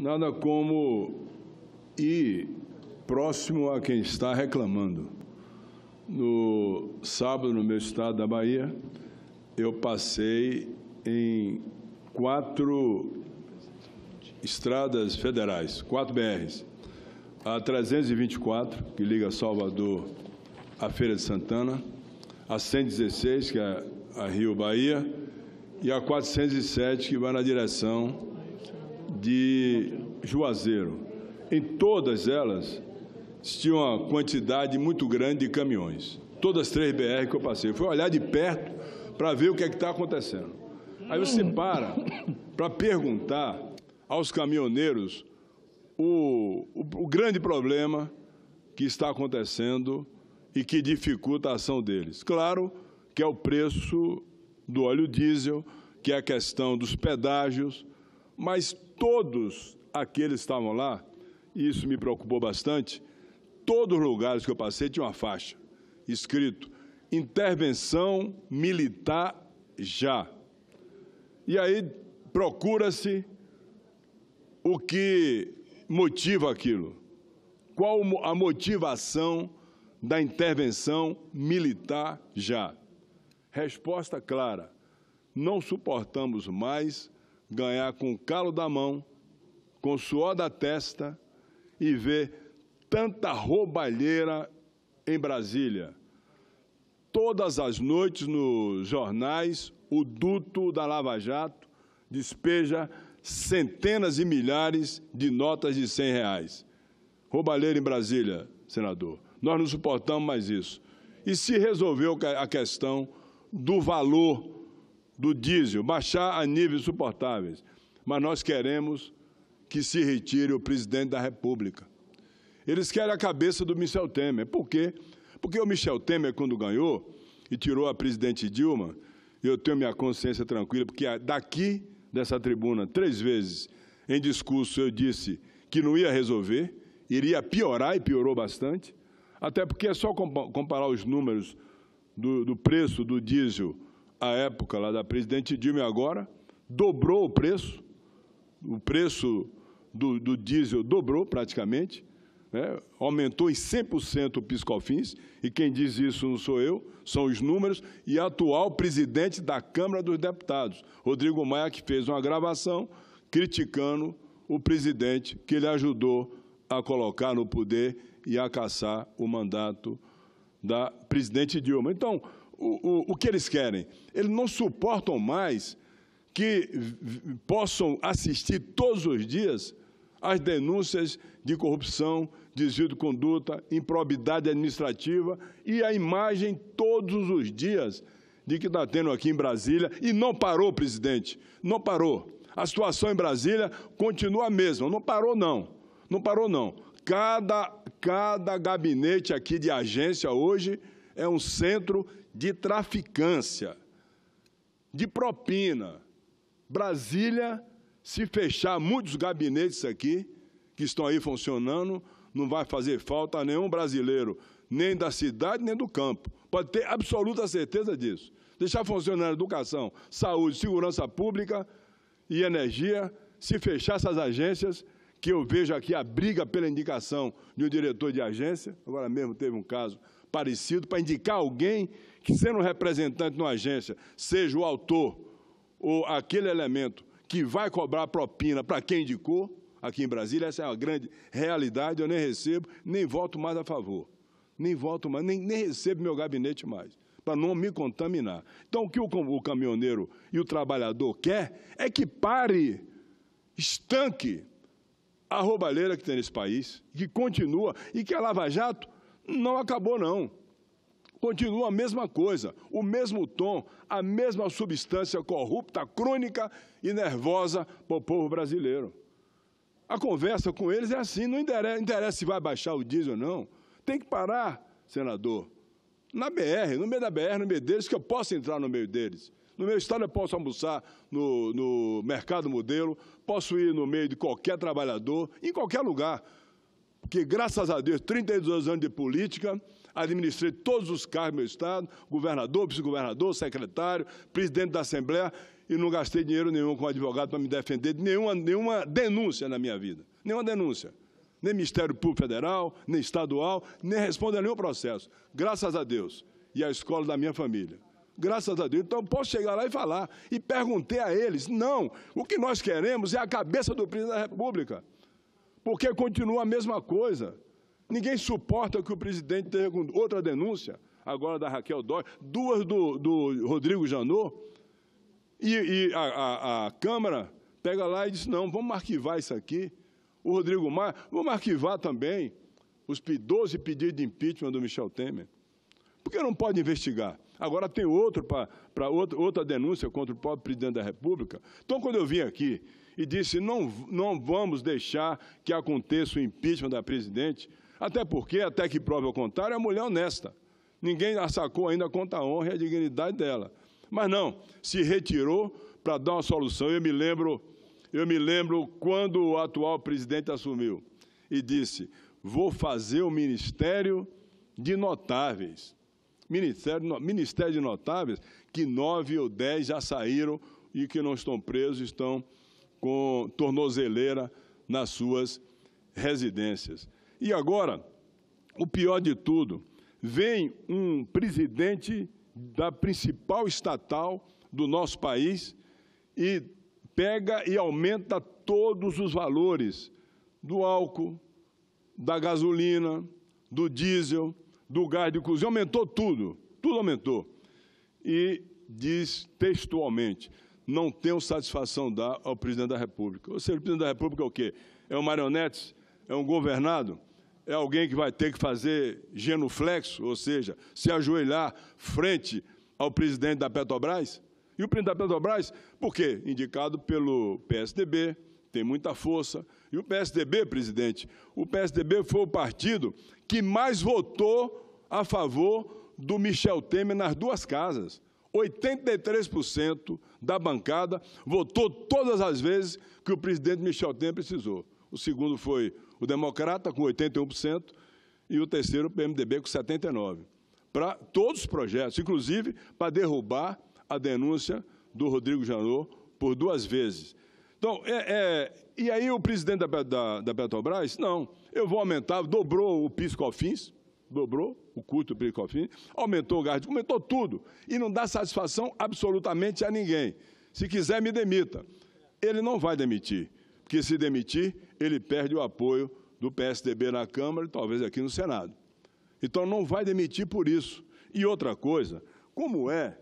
Nada como ir próximo a quem está reclamando. No sábado, no meu estado da Bahia, eu passei em quatro estradas federais, quatro BRs. A 324, que liga Salvador à Feira de Santana, a 116, que é a Rio Bahia, e a 407, que vai na direção de Juazeiro. Em todas elas, tinha uma quantidade muito grande de caminhões. Todas as três BR que eu passei. Foi olhar de perto para ver o que é está acontecendo. Aí você hum. para para perguntar aos caminhoneiros o, o, o grande problema que está acontecendo e que dificulta a ação deles. Claro que é o preço do óleo diesel, que é a questão dos pedágios, mas todos aqueles que estavam lá, e isso me preocupou bastante, todos os lugares que eu passei tinha uma faixa escrito intervenção militar já. E aí procura-se o que motiva aquilo. Qual a motivação da intervenção militar já? Resposta clara: não suportamos mais ganhar com o calo da mão, com o suor da testa e ver tanta roubalheira em Brasília. Todas as noites nos jornais, o duto da Lava Jato despeja centenas e milhares de notas de 100 reais. Roubalheira em Brasília, senador. Nós não suportamos mais isso. E se resolveu a questão do valor do diesel, baixar a níveis suportáveis. Mas nós queremos que se retire o presidente da República. Eles querem a cabeça do Michel Temer. Por quê? Porque o Michel Temer, quando ganhou e tirou a presidente Dilma, eu tenho minha consciência tranquila, porque daqui dessa tribuna, três vezes em discurso, eu disse que não ia resolver, iria piorar e piorou bastante. Até porque é só comparar os números do, do preço do diesel a época lá da presidente Dilma agora, dobrou o preço, o preço do, do diesel dobrou praticamente, né? aumentou em 100% o Piscofins, e quem diz isso não sou eu, são os números, e atual presidente da Câmara dos Deputados, Rodrigo Maia, que fez uma gravação criticando o presidente que ele ajudou a colocar no poder e a caçar o mandato da presidente Dilma. Então, o, o, que eles querem. Eles não suportam mais que possam assistir todos os dias às denúncias de corrupção, desvio de conduta, improbidade administrativa e a imagem todos os dias de que está tendo aqui em Brasília. E não parou, presidente, não parou. A situação em Brasília continua a mesma, não parou não, não parou não. Cada, cada gabinete aqui de agência hoje é um centro de traficância, de propina. Brasília, se fechar muitos gabinetes aqui, que estão aí funcionando, não vai fazer falta a nenhum brasileiro, nem da cidade, nem do campo. Pode ter absoluta certeza disso. Deixar funcionar educação, saúde, segurança pública e energia, se fechar essas agências, que eu vejo aqui a briga pela indicação de um diretor de agência, agora mesmo teve um caso parecido, para indicar alguém que, sendo representante de uma agência, seja o autor ou aquele elemento que vai cobrar propina para quem indicou, aqui em Brasília, essa é uma grande realidade, eu nem recebo, nem voto mais a favor, nem voto mais, nem, nem recebo meu gabinete mais, para não me contaminar. Então, o que o, o caminhoneiro e o trabalhador quer é que pare, estanque a roubalheira que tem nesse país, que continua e que a Lava Jato não acabou, não. Continua a mesma coisa, o mesmo tom, a mesma substância corrupta, crônica e nervosa para o povo brasileiro. A conversa com eles é assim, não interessa, se vai baixar o diesel ou não. Tem que parar, senador, na BR, no meio da BR, no meio deles, que eu possa entrar no meio deles. No meu estado eu posso almoçar no, no mercado modelo, posso ir no meio de qualquer trabalhador, em qualquer lugar. Porque, graças a Deus, 32 anos de política, administrei todos os cargos do meu estado, governador, vice-governador, secretário, presidente da Assembleia, e não gastei dinheiro nenhum com advogado para me defender de nenhuma, nenhuma denúncia na minha vida. Nenhuma denúncia. Nem Ministério Público Federal, nem estadual, nem respondo a nenhum processo. Graças a Deus. E à escola da minha família graças a Deus. Então, posso chegar lá e falar. E perguntei a eles: não, o que nós queremos é a cabeça do presidente da República. Porque continua a mesma coisa. Ninguém suporta que o presidente tenha outra denúncia, agora da Raquel Dói, duas do, do Rodrigo Janot. E, e a, a, a Câmara pega lá e diz: não, vamos arquivar isso aqui. O Rodrigo Maia, vamos arquivar também os 12 pedidos de impeachment do Michel Temer. Por que não pode investigar? Agora tem outro para outro, outra denúncia contra o próprio presidente da República. Então, quando eu vim aqui e disse não, não vamos deixar que aconteça o impeachment da presidente, até porque, até que prove o contrário, é uma mulher honesta. Ninguém a sacou ainda contra a honra e a dignidade dela. Mas não, se retirou para dar uma solução. Eu me lembro, eu me lembro quando o atual presidente assumiu e disse: "Vou fazer o ministério de notáveis" ministério, ministério de notáveis, que nove ou dez já saíram e que não estão presos, estão com tornozeleira nas suas residências. E agora, o pior de tudo, vem um presidente da principal estatal do nosso país e pega e aumenta todos os valores do álcool, da gasolina, do diesel, do gás de cozinha, aumentou tudo, tudo aumentou. E diz textualmente: não tenho satisfação dar ao presidente da República. Ou seja, o presidente da República é o quê? É um marionete? É um governado? É alguém que vai ter que fazer genuflexo, ou seja, se ajoelhar frente ao presidente da Petrobras? E o presidente da Petrobras, por quê? Indicado pelo PSDB, tem muita força. E o PSDB, presidente, o PSDB foi o partido que mais votou a favor do Michel Temer nas duas casas. 83% da bancada votou todas as vezes que o presidente Michel Temer precisou. O segundo foi o Democrata, com 81%, e o terceiro, o PMDB, com 79%. Para todos os projetos, inclusive para derrubar a denúncia do Rodrigo Janot por duas vezes. Então, é, é, e aí o presidente da, da, da, Petrobras, não, eu vou aumentar, dobrou o PIS-COFINS, dobrou o custo do PIS-COFINS, aumentou o gás, aumentou tudo, e não dá satisfação absolutamente a ninguém. Se quiser, me demita. Ele não vai demitir, porque se demitir, ele perde o apoio do PSDB na Câmara e talvez aqui no Senado. Então, não vai demitir por isso. E outra coisa, como é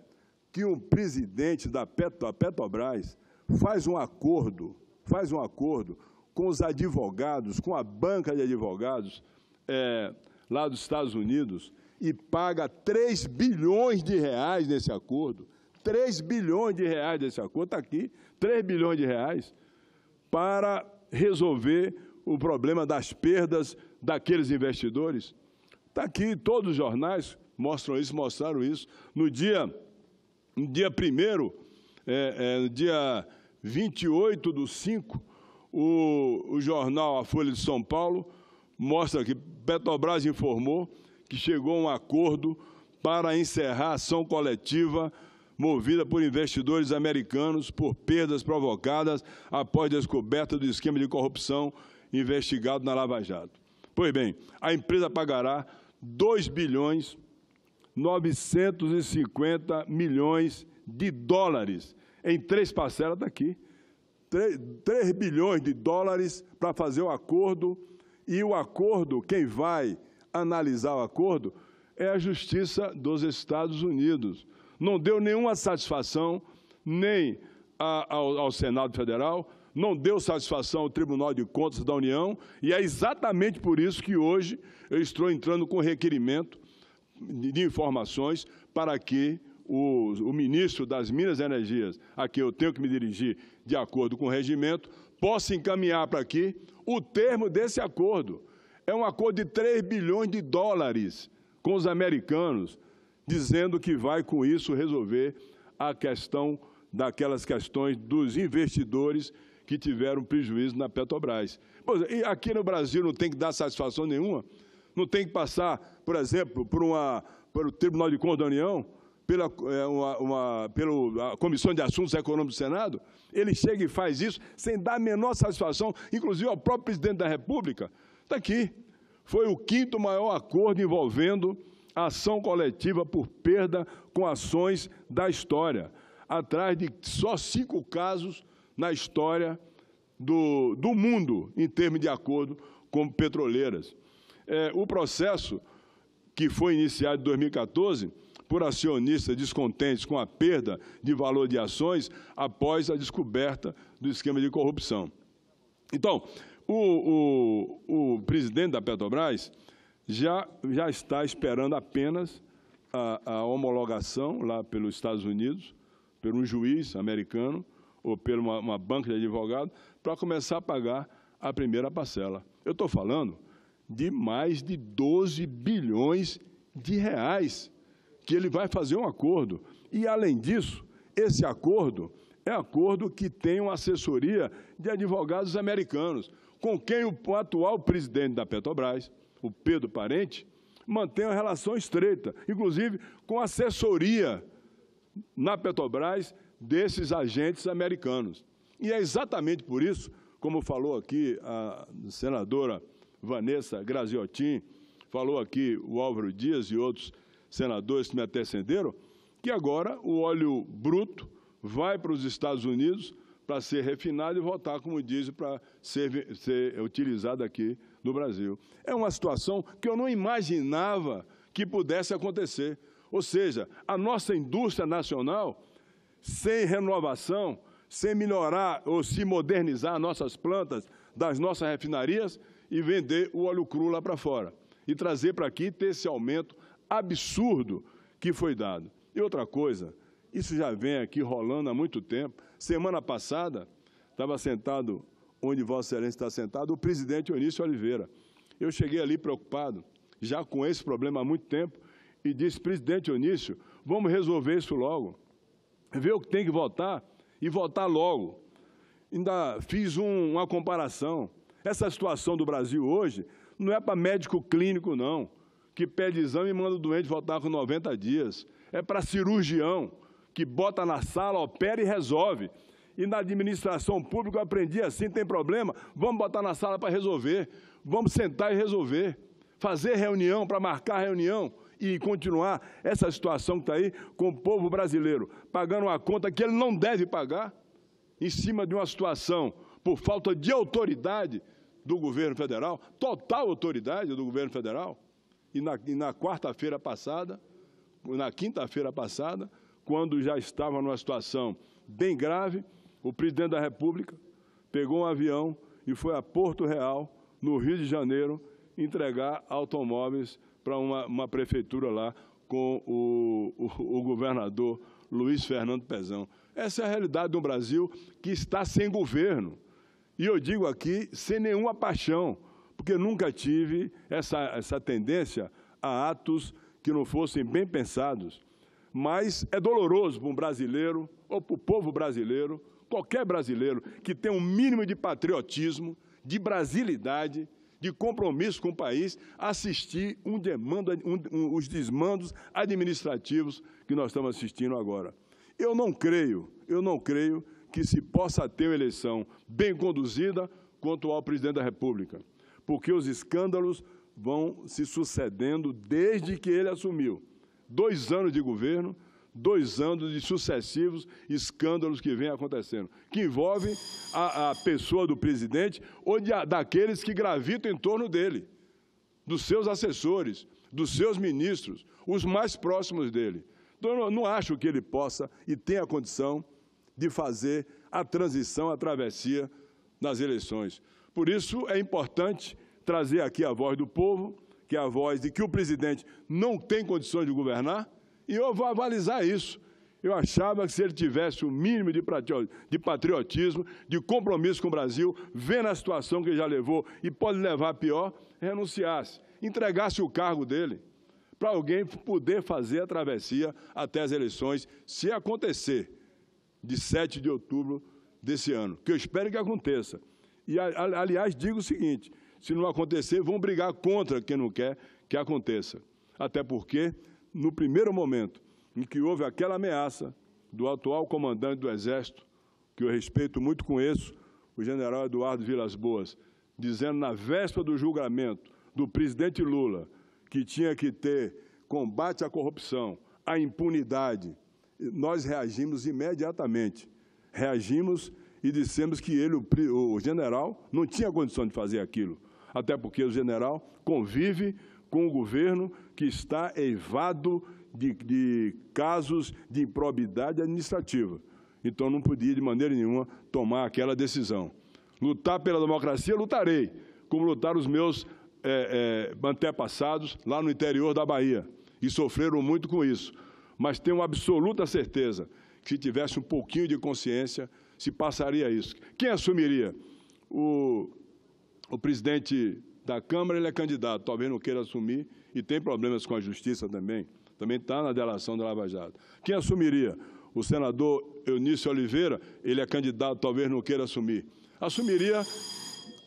que um presidente da Petrobras faz um acordo, faz um acordo com os advogados, com a banca de advogados é, lá dos Estados Unidos e paga 3 bilhões de reais nesse acordo. 3 bilhões de reais desse acordo, está aqui, 3 bilhões de reais, para resolver o problema das perdas daqueles investidores. Está aqui, todos os jornais mostram isso, mostraram isso. No dia, no dia primeiro, é, é, no dia 28 do 5, o, o jornal A Folha de São Paulo mostra que Petrobras informou que chegou a um acordo para encerrar a ação coletiva movida por investidores americanos por perdas provocadas após descoberta do esquema de corrupção investigado na Lava Jato. Pois bem, a empresa pagará 2 bilhões 950 milhões de dólares em três parcelas daqui. 3, 3 bilhões de dólares para fazer o acordo, e o acordo, quem vai analisar o acordo, é a Justiça dos Estados Unidos. Não deu nenhuma satisfação, nem a, ao, ao Senado Federal, não deu satisfação ao Tribunal de Contas da União, e é exatamente por isso que hoje eu estou entrando com requerimento de informações para que o, o ministro das Minas e Energias, a quem eu tenho que me dirigir de acordo com o regimento, possa encaminhar para aqui o termo desse acordo. É um acordo de 3 bilhões de dólares com os americanos, dizendo que vai com isso resolver a questão daquelas questões dos investidores que tiveram prejuízo na Petrobras. E aqui no Brasil não tem que dar satisfação nenhuma, não tem que passar, por exemplo, por uma, pelo Tribunal de Contas da União, pela, é, uma, uma, pela Comissão de Assuntos Econômicos do Senado, ele chega e faz isso sem dar a menor satisfação, inclusive ao próprio presidente da República. Está aqui. Foi o quinto maior acordo envolvendo ação coletiva por perda com ações da história, atrás de só cinco casos na história do, do mundo em termos de acordo com petroleiras. É, o processo que foi iniciado em 2014 por acionistas descontentes com a perda de valor de ações após a descoberta do esquema de corrupção. Então, o, o, o presidente da Petrobras já, já está esperando apenas a, a homologação lá pelos Estados Unidos, por um juiz americano ou por uma, uma banca de advogados, para começar a pagar a primeira parcela. Eu estou falando de mais de 12 bilhões de reais que ele vai fazer um acordo. E, além disso, esse acordo é acordo que tem uma assessoria de advogados americanos, com quem o atual presidente da Petrobras, o Pedro Parente, mantém uma relação estreita, inclusive com assessoria na Petrobras desses agentes americanos. E é exatamente por isso, como falou aqui a senadora Vanessa Graziotin, falou aqui o Álvaro Dias e outros senadores que me é antecederam, que agora o óleo bruto vai para os Estados Unidos para ser refinado e voltar, como diz, para ser, ser utilizado aqui no Brasil. É uma situação que eu não imaginava que pudesse acontecer. Ou seja, a nossa indústria nacional, sem renovação, sem melhorar ou se modernizar nossas plantas das nossas refinarias e vender o óleo cru lá para fora. E trazer para aqui ter esse aumento absurdo que foi dado. E outra coisa, isso já vem aqui rolando há muito tempo. Semana passada, estava sentado onde Vossa Excelência está sentado, o presidente Onísio Oliveira. Eu cheguei ali preocupado, já com esse problema há muito tempo, e disse, presidente Onísio, vamos resolver isso logo. Ver o que tem que votar e votar logo. Ainda fiz um, uma comparação. Essa situação do Brasil hoje não é para médico clínico, não que pede exame e manda o doente voltar com 90 dias. É para cirurgião, que bota na sala, opera e resolve. E na administração pública eu aprendi assim: tem problema, vamos botar na sala para resolver, vamos sentar e resolver. Fazer reunião para marcar reunião e continuar essa situação que está aí com o povo brasileiro, pagando uma conta que ele não deve pagar, em cima de uma situação por falta de autoridade do governo federal, total autoridade do governo federal. E na, na quarta-feira passada, na quinta-feira passada, quando já estava numa situação bem grave, o presidente da República pegou um avião e foi a Porto Real, no Rio de Janeiro, entregar automóveis para uma, uma, prefeitura lá com o, o, o governador Luiz Fernando Pezão. Essa é a realidade do Brasil que está sem governo. E eu digo aqui, sem nenhuma paixão porque nunca tive essa, essa tendência a atos que não fossem bem pensados. Mas é doloroso para um brasileiro, ou para o povo brasileiro, qualquer brasileiro que tem um mínimo de patriotismo, de brasilidade, de compromisso com o país, assistir um demando, um, um, os desmandos administrativos que nós estamos assistindo agora. Eu não creio, eu não creio que se possa ter uma eleição bem conduzida quanto ao presidente da República porque os escândalos vão se sucedendo desde que ele assumiu. Dois anos de governo, dois anos de sucessivos escândalos que vêm acontecendo, que envolvem a, a pessoa do presidente ou de, daqueles que gravitam em torno dele, dos seus assessores, dos seus ministros, os mais próximos dele. Então, eu não, não acho que ele possa e tenha condição de fazer a transição, a travessia nas eleições. Por isso é importante trazer aqui a voz do povo, que é a voz de que o presidente não tem condições de governar, e eu vou avalizar isso. Eu achava que se ele tivesse o mínimo de patriotismo, de compromisso com o Brasil, vendo a situação que ele já levou e pode levar pior, renunciasse, entregasse o cargo dele para alguém poder fazer a travessia até as eleições, se acontecer de 7 de outubro desse ano, que eu espero que aconteça. E, aliás, digo o seguinte: se não acontecer, vão brigar contra quem não quer que aconteça. Até porque, no primeiro momento em que houve aquela ameaça do atual comandante do Exército, que eu respeito muito com isso o general Eduardo Vilas Boas, dizendo na véspera do julgamento do presidente Lula que tinha que ter combate à corrupção, à impunidade, nós reagimos imediatamente. Reagimos imediatamente e dissemos que ele, o, o general, não tinha condição de fazer aquilo, até porque o general convive com o governo que está eivado de, de casos de improbidade administrativa. Então, não podia, de maneira nenhuma, tomar aquela decisão. Lutar pela democracia, lutarei, como lutaram os meus é, é, antepassados lá no interior da Bahia, e sofreram muito com isso. Mas tenho absoluta certeza que, se tivesse um pouquinho de consciência, se passaria isso. Quem assumiria? O, o presidente da Câmara, ele é candidato, talvez não queira assumir, e tem problemas com a justiça também, também está na delação da Lava Jato. Quem assumiria? O senador Eunício Oliveira, ele é candidato, talvez não queira assumir. Assumiria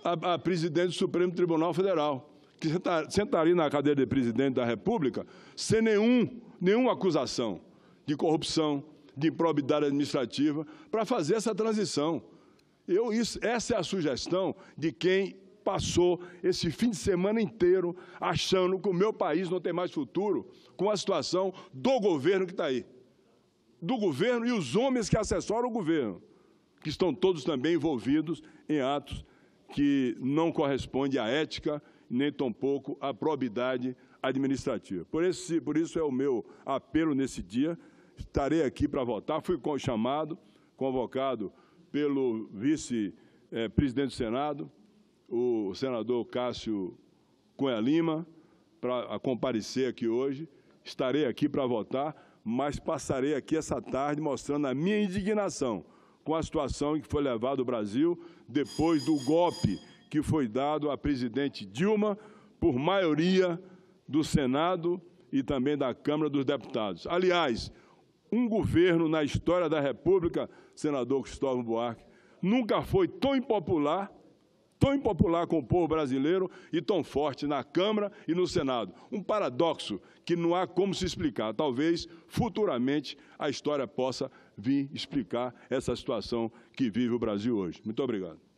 a, a presidente do Supremo Tribunal Federal, que sentaria na cadeira de presidente da República sem nenhum, nenhuma acusação de corrupção, de improbidade administrativa para fazer essa transição. Eu, isso, essa é a sugestão de quem passou esse fim de semana inteiro achando que o meu país não tem mais futuro com a situação do governo que está aí. Do governo e os homens que assessoram o governo, que estão todos também envolvidos em atos que não correspondem à ética, nem tampouco à probidade administrativa. Por, esse, por isso é o meu apelo nesse dia estarei aqui para votar. Fui chamado, convocado pelo vice-presidente eh, do Senado, o senador Cássio Cunha Lima, para comparecer aqui hoje. Estarei aqui para votar, mas passarei aqui essa tarde mostrando a minha indignação com a situação em que foi levado o Brasil depois do golpe que foi dado à presidente Dilma por maioria do Senado e também da Câmara dos Deputados. Aliás, um governo na história da República, senador Cristóvão Buarque, nunca foi tão impopular, tão impopular com o povo brasileiro e tão forte na Câmara e no Senado. Um paradoxo que não há como se explicar. Talvez futuramente a história possa vir explicar essa situação que vive o Brasil hoje. Muito obrigado.